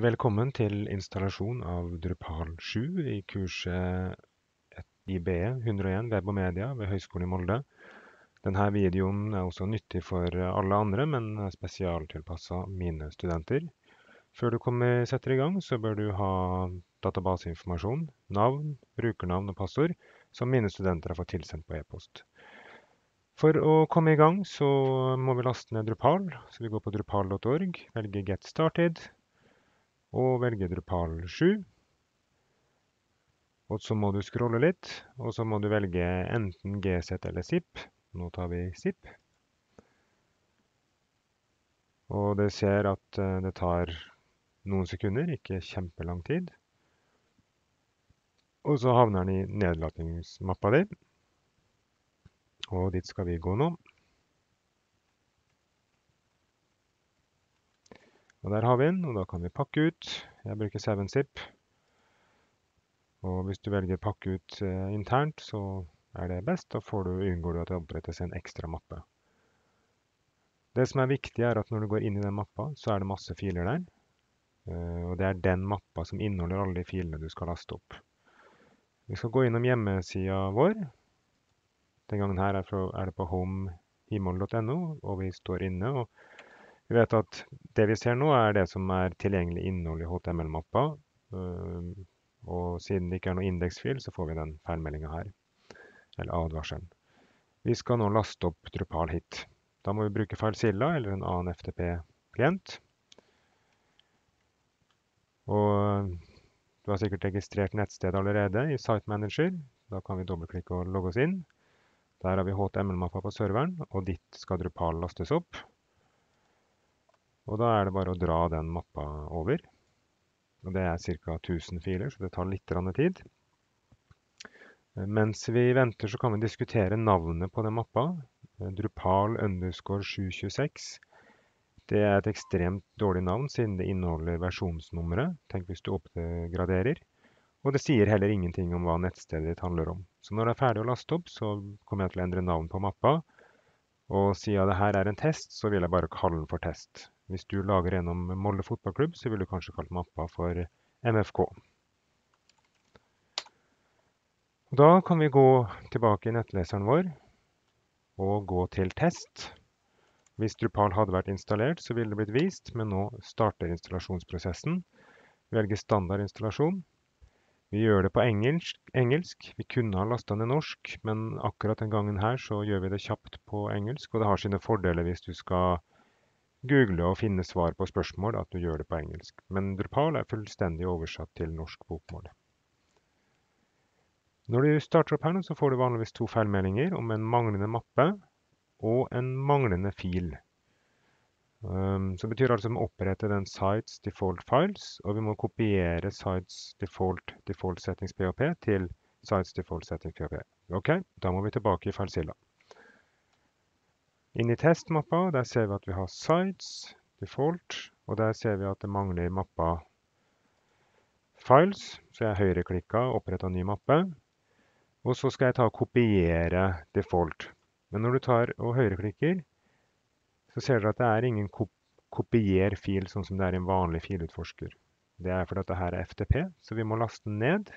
Velkommen til installasjon av Drupal 7 i kurset IBE 101 Web og media ved Høgskolen i Molde. Denne videoen er også nyttig for alle andre, men spesialtilpassa mine studenter. Før du kommer, setter i gang, så bør du ha databaseinformasjon, navn, brukernavn og passord, som mine studenter har fått tilsendt på e-post. For å komme i gang, så må vi laste ned Drupal. Så vi går på drupal.org, velger Get started og velge Drupal 7. Og så må du scrolle litt, og så må du velge enten GZ eller ZIP. Nå tar vi ZIP. Og det ser at eh, det tar noen sekunder, ikke kjempelang tid. Og så havner den i nedlatingsmappa di. Og dit skal vi gå nå. Og der har vi den, og da kan vi pakke ut. Jeg bruker 7-zip. Og hvis du velger pakke ut eh, internt, så er det best. Da du, unngår du at det opprettes en ekstra mappe. Det som er viktig, er at når du går inn i den mappa, så er det masse filer der. Eh, og det er den mappa som inneholder alle de filene du skal laste opp. Vi skal gå innom hjemmesida vår. Den gangen her er, fra, er det på homehimol.no, og vi står inne. og vi vet at det vi ser nå, er det som er tilgjengelig innhold i HTML-mappa. Og siden det ikke er noe indeksfil, så får vi den feilmeldingen her. Eller advarselen. Vi skal nå laste opp Drupal hit. Da må vi bruke FileZilla eller en annen FTP-klient. Og du har sikkert registrert nettstedet allerede i Site Manager. Da kan vi dobbeltklikke og logge oss inn. Der har vi HTML-mappa på serveren, og dit skal Drupal lastes opp. Og da er det bare å dra den mappa over. Og det er ca. 1000 filer, så det tar litt tid. Eh, mens vi venter, så kan vi diskutere navnet på den mappa. Eh, Drupal underscore 726. Det er et ekstremt dårlig navn, siden det inneholder versjonsnummeret. Tenk hvis du oppgraderer. Og det sier heller ingenting om hva nettstedet ditt handler om. Så når det er ferdig å laste opp, så kommer jeg til å endre navn på mappa. Og siden det her er en test, så vil jeg bare kalle den for test. Hvis du lager en om Molde fotballklubb, så vil du kanskje kalt mappa for MFK. Da kan vi gå tilbake i nettleseren vår og gå til test. Hvis Drupal hadde vært installert, så ville det blitt vist, men nå starter installasjonsprosessen. Velge standard installasjon. Vi gjør det på engelsk. engelsk. Vi kunne ha lasta ned norsk, men akkurat den gangen her så gjør vi det kjapt på engelsk. Og det har sine fordeler hvis du skal google og finne svar på spørsmål, at du gjør det på engelsk. Men Drupal er fullstendig oversatt til norsk bokmål. Når du starter opp her, så får du vanligvis to feilmeldinger om en manglende mappe og en manglende fil. Um, så betyr altså at vi må opprette den sites default files, og vi må kopiere sites default default settings PHP til sites default settings PHP. Ok, da må vi tilbake i feilsida. Inn i testmappa, der ser vi at vi har sides, default, og der ser vi at det mangler mappa files. Så jeg høyreklikka og oppretta ny mappe. Og så skal jeg ta kopiere default. Men når du tar og høyreklikker, så ser du at det er ingen kop kopier fil sånn som det er i en vanlig filutforsker. Det er fordi dette er FTP, så vi må laste den ned.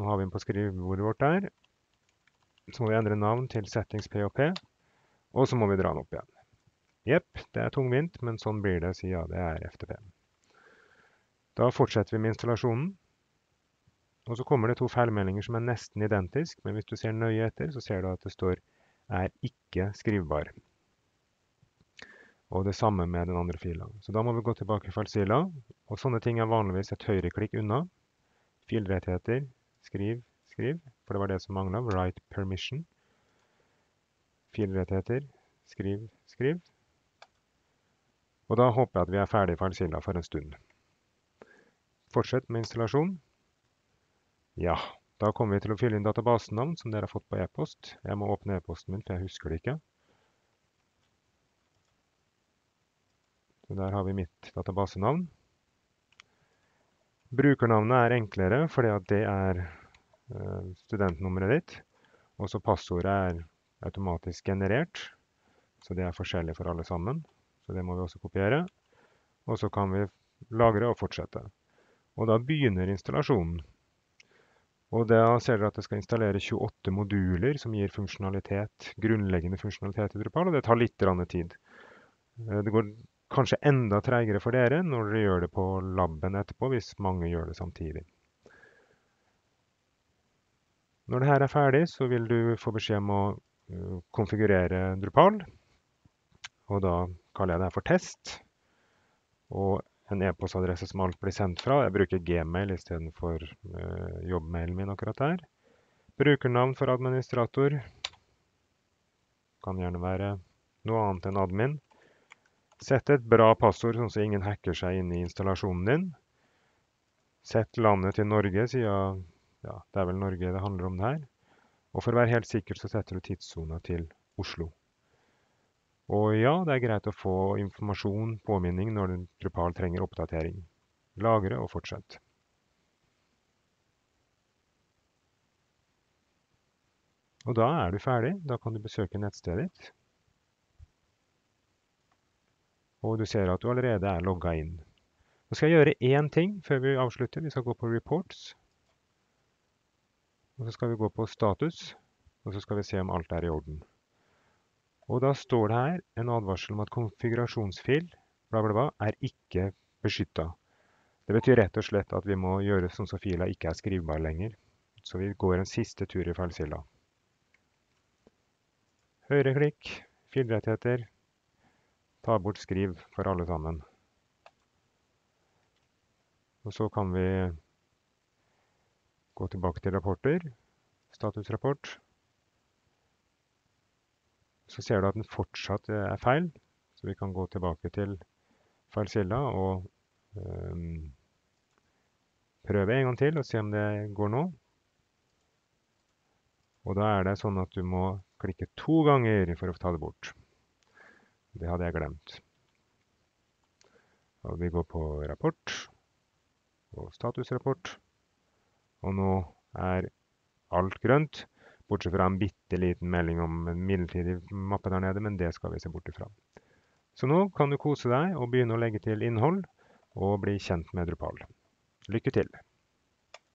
Nå har vi den på skrivebordet vårt der. Så må vi endre navn til settings POP. Og så må vi dra den opp igjen. Jepp, det er tungvint, men sånn blir det, siden ja, det er FTP. Da fortsetter vi med installasjonen. Og så kommer det to feilmeldinger som er nesten identisk, men hvis du ser nøye etter, så ser du at det står 'er ikke skrivbar'. Og det samme med den andre filen. Så da må vi gå tilbake i falsila, og sånne ting er vanligvis et høyreklikk unna. Filrettigheter, skriv, skriv, for det var det som manglet, Write permission filrettigheter, skriv, skriv. Og da håper jeg at vi er ferdig i Filezilla for en stund. Fortsett med installasjon. Ja, da kommer vi til å fylle inn databasenavn som dere har fått på e-post. Jeg må åpne e-posten min, for jeg husker det ikke. Så der har vi mitt databasenavn. Brukernavnet er enklere, fordi det er eh, studentnummeret ditt. Og så passordet er automatisk generert. Så det er forskjellig for alle sammen. Så det må vi også kopiere. Og så kan vi lagre og fortsette. Og da begynner installasjonen. Og da ser dere at det skal installere 28 moduler som gir funksjonalitet, grunnleggende funksjonalitet i Drupal, og det tar litt tid. Eh, det går kanskje enda treigere for dere når dere gjør det på laben etterpå, hvis mange gjør det samtidig. Når dette er ferdig, så vil du få beskjed om å Eh, konfigurere Drupal. Og da kaller jeg det her for test. Og en e-postadresse som alt blir sendt fra. Jeg bruker gmail istedenfor uh, eh, jobbmailen min akkurat der. Brukernavn for administrator. Kan gjerne være noe annet enn admin. Sett et bra passord, sånn at ingen hacker seg inn i installasjonen din. Sett landet til Norge, siden ja, det er vel Norge det handler om det her. Og for å være helt sikker så setter du tidssona til Oslo. Og ja, det er greit å få informasjon, påminning, når du Drupal trenger oppdatering. Lagre og fortsett. Og da er du ferdig. Da kan du besøke nettstedet ditt. Og du ser at du allerede er logga inn. Nå skal jeg gjøre én ting før vi avslutter. Vi skal gå på reports. Og så skal vi gå på status, og så skal vi se om alt er i orden. Og da står det her en advarsel om at konfigurasjonsfil bla bla bla, er ikke beskytta. Det betyr rett og slett at vi må gjøre sånn som fila ikke er skrivbar lenger. Så vi går en siste tur i feilcella. Høyreklikk, filrettigheter. Ta bort skriv for alle sammen. Og så kan vi Gå tilbake til rapporter, statusrapport. Så ser du at den fortsatt eh, er feil, så vi kan gå tilbake til feilkilda og um, prøve en gang til og se om det går nå. Og da er det sånn at du må klikke to ganger for å ta det bort. Det hadde jeg glemt. Og vi går på rapport og statusrapport. Og nå er alt grønt, bortsett fra en bitte liten melding om en midlertidig mappe der nede, men det skal vi se bort ifra. Så nå kan du kose deg og begynne å legge til innhold og bli kjent med Drupal. Lykke til!